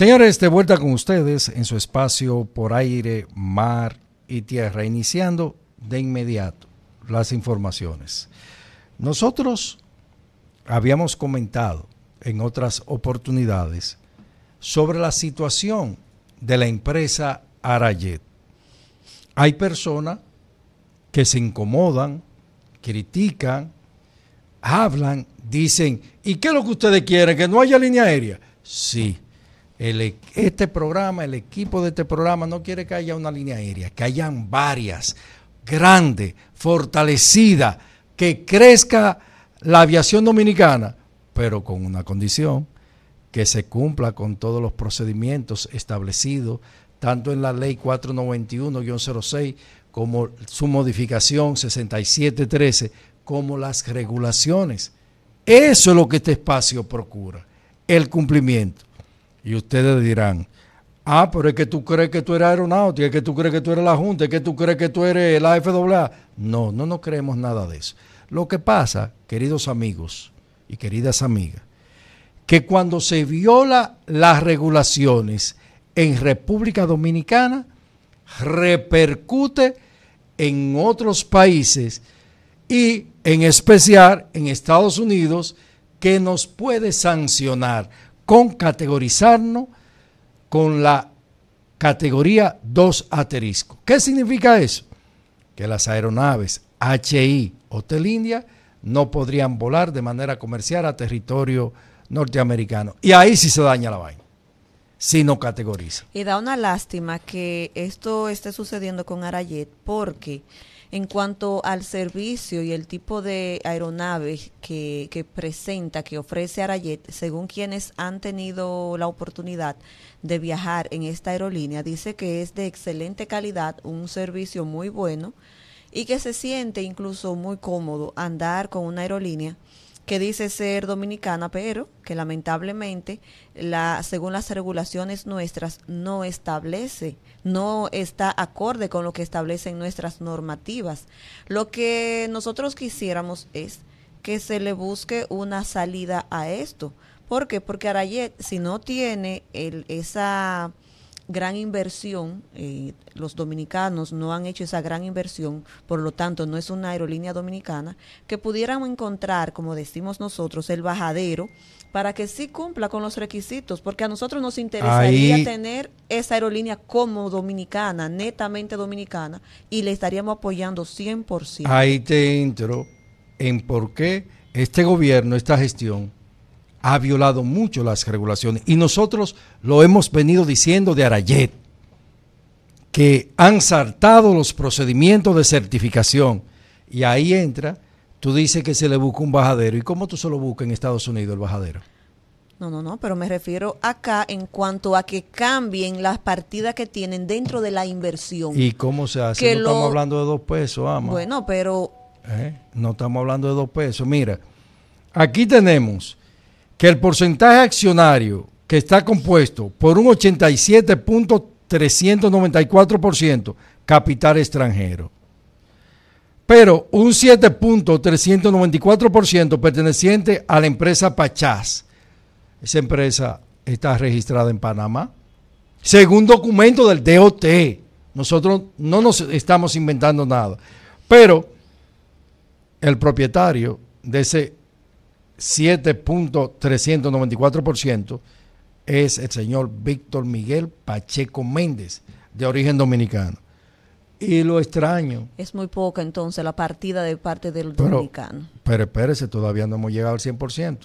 Señores, de vuelta con ustedes en su espacio por aire, mar y tierra, iniciando de inmediato las informaciones. Nosotros habíamos comentado en otras oportunidades sobre la situación de la empresa Arayet. Hay personas que se incomodan, critican, hablan, dicen, ¿y qué es lo que ustedes quieren? ¿Que no haya línea aérea? Sí e, este programa, el equipo de este programa no quiere que haya una línea aérea, que hayan varias, grande, fortalecida, que crezca la aviación dominicana, pero con una condición, que se cumpla con todos los procedimientos establecidos, tanto en la ley 491-06 como su modificación 6713, como las regulaciones. Eso es lo que este espacio procura, el cumplimiento. Y ustedes dirán, ah, pero es que tú crees que tú eres aeronáutica, es que tú crees que tú eres la Junta, es que tú crees que tú eres la FAA. No, no nos creemos nada de eso. Lo que pasa, queridos amigos y queridas amigas, que cuando se viola las regulaciones en República Dominicana, repercute en otros países y en especial en Estados Unidos, que nos puede sancionar con categorizarnos con la categoría 2 aterisco. ¿Qué significa eso? Que las aeronaves HI Hotel India no podrían volar de manera comercial a territorio norteamericano. Y ahí sí se daña la vaina, si no categoriza. Y da una lástima que esto esté sucediendo con Arayet, porque en cuanto al servicio y el tipo de aeronave que, que presenta, que ofrece Arayet, según quienes han tenido la oportunidad de viajar en esta aerolínea, dice que es de excelente calidad, un servicio muy bueno y que se siente incluso muy cómodo andar con una aerolínea que dice ser dominicana, pero que lamentablemente, la, según las regulaciones nuestras, no establece, no está acorde con lo que establecen nuestras normativas. Lo que nosotros quisiéramos es que se le busque una salida a esto. ¿Por qué? Porque Arayet, si no tiene el, esa gran inversión, eh, los dominicanos no han hecho esa gran inversión, por lo tanto no es una aerolínea dominicana, que pudieran encontrar, como decimos nosotros, el bajadero para que sí cumpla con los requisitos, porque a nosotros nos interesaría tener esa aerolínea como dominicana, netamente dominicana, y le estaríamos apoyando 100%. Ahí te entro en por qué este gobierno, esta gestión, ha violado mucho las regulaciones. Y nosotros lo hemos venido diciendo de Arayet, que han saltado los procedimientos de certificación. Y ahí entra, tú dices que se le busca un bajadero. ¿Y cómo tú se lo buscas en Estados Unidos el bajadero? No, no, no, pero me refiero acá en cuanto a que cambien las partidas que tienen dentro de la inversión. ¿Y cómo se hace? no estamos hablando de dos pesos, ama. Bueno, pero... ¿Eh? No estamos hablando de dos pesos. Mira, aquí tenemos que el porcentaje accionario que está compuesto por un 87.394% capital extranjero, pero un 7.394% perteneciente a la empresa Pachás. Esa empresa está registrada en Panamá. Según documento del DOT, nosotros no nos estamos inventando nada. Pero el propietario de ese 7.394% es el señor Víctor Miguel Pacheco Méndez, de origen dominicano. Y lo extraño. Es muy poca entonces la partida de parte del dominicano. Pero espérese, todavía no hemos llegado al 100%.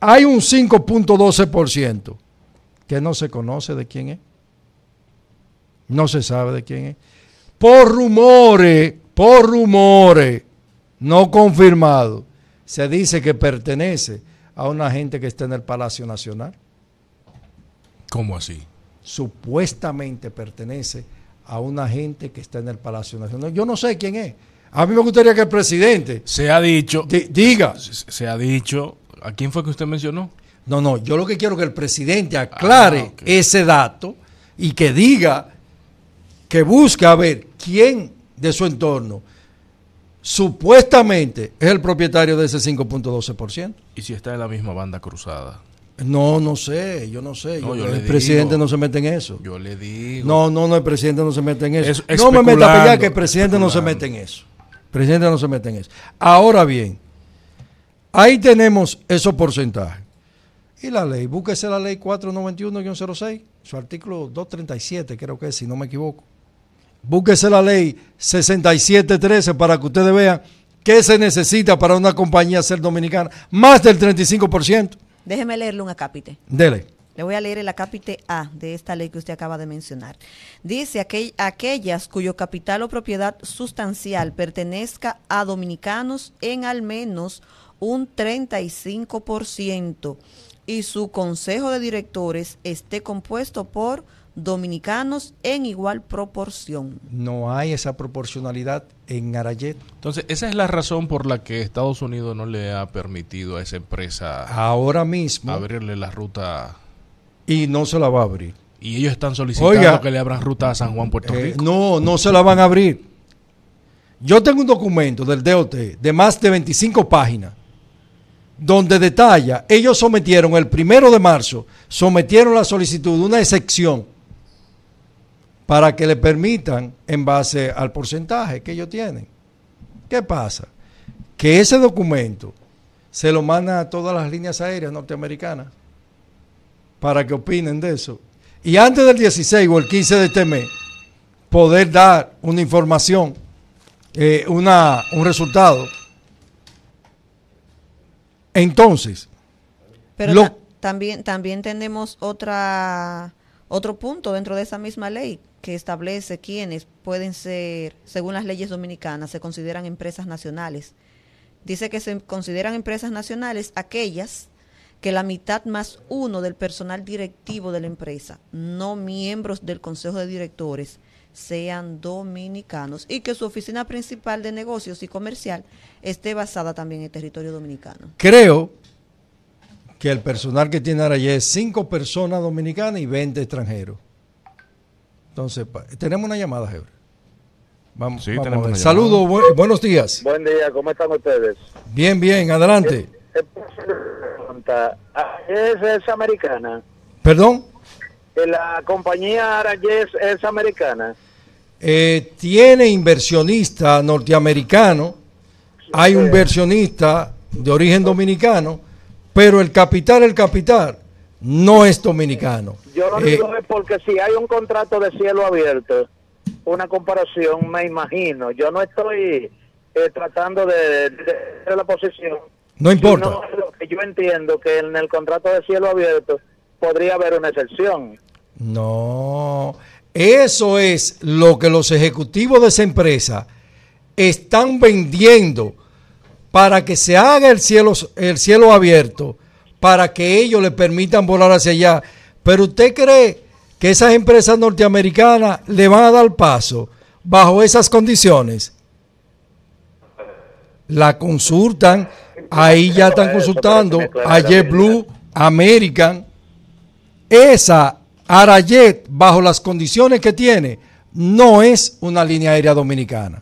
Hay un 5.12% que no se conoce de quién es. No se sabe de quién es. Por rumores, por rumores, no confirmado se dice que pertenece a una gente que está en el Palacio Nacional. ¿Cómo así? Supuestamente pertenece a una gente que está en el Palacio Nacional. Yo no sé quién es. A mí me gustaría que el presidente... Se ha dicho... Diga. Se, ha dicho... ¿A quién fue que usted mencionó? No, no, yo lo que quiero que el presidente aclare ah, ese dato y que diga, que busque a ver quién de su entorno supuestamente es el propietario de ese 5.12%. ¿Y si está en la misma banda cruzada? No, no sé, yo no sé. yo, el presidente no se mete en eso. Yo le digo. No, no, no, el presidente no se mete en eso. no me meta a pelear que el presidente no se mete en eso. El presidente no se mete en eso. Ahora bien, ahí tenemos esos porcentajes. Y la ley, búsquese la ley 491-06, su artículo 237, creo que es, si no me equivoco. Búsquese la ley 6713 para que ustedes vean qué se necesita para una compañía ser dominicana. Más del 35%. Déjeme leerle un acápite. Dele. Le voy a leer el acápite A de esta ley que usted acaba de mencionar. Dice aquellas cuyo capital o propiedad sustancial pertenezca a dominicanos en al menos un 35% y su consejo de directores esté compuesto por dominicanos en igual proporción. No hay esa proporcionalidad en Arayet. Entonces, esa es la razón por la que Estados Unidos no le ha permitido a esa empresa ahora mismo abrirle la ruta. Y no se la va a abrir. Y ellos están solicitando que le abran ruta a San Juan, Puerto eh, Rico. No, no se la van a abrir. Yo tengo un documento del DOT de más de 25 páginas donde detalla, ellos sometieron el primero de marzo, sometieron la solicitud de una excepción para que le permitan en base al porcentaje que ellos tienen. ¿Qué pasa? Que ese documento se lo manda a todas las líneas aéreas norteamericanas para que opinen de eso. Y antes del 16 o el 15 de este mes, poder dar una información, eh, un resultado. Entonces, pero también, también tenemos otra, otro punto dentro de esa misma ley que establece quiénes pueden ser, según las leyes dominicanas, se consideran empresas nacionales. Dice que se consideran empresas nacionales aquellas que la mitad más uno del personal directivo de la empresa, no miembros del Consejo de Directores, sean dominicanos y que su oficina principal de negocios y comercial esté basada también en territorio dominicano. Creo que el personal que tiene ya es cinco personas dominicanas y 20 extranjeros. Entonces, tenemos una llamada, Hebre. Vamos, sí, Saludos, buenos días. Buen día, ¿cómo están ustedes? Bien, bien, adelante. Eh, eh, ah, ¿Es, americana? ¿Perdón? Eh, ¿La compañía Arayes es americana? tiene inversionista norteamericano, hay un inversionista de origen dominicano, pero el capital, el capital no es dominicano. Yo lo digo eh, porque si hay un contrato de cielo abierto, una comparación me imagino. Yo no estoy eh, tratando de, la posición. No importa. yo entiendo que en el contrato de cielo abierto podría haber una excepción. No, eso es lo que los ejecutivos de esa empresa están vendiendo para que se haga el cielo, el cielo abierto para que ellos le permitan volar hacia allá. Pero usted cree que esas empresas norteamericanas le van a dar paso bajo esas condiciones. La consultan, ahí ya están consultando a JetBlue, American. Esa Arayet bajo las condiciones que tiene, no es una línea aérea dominicana.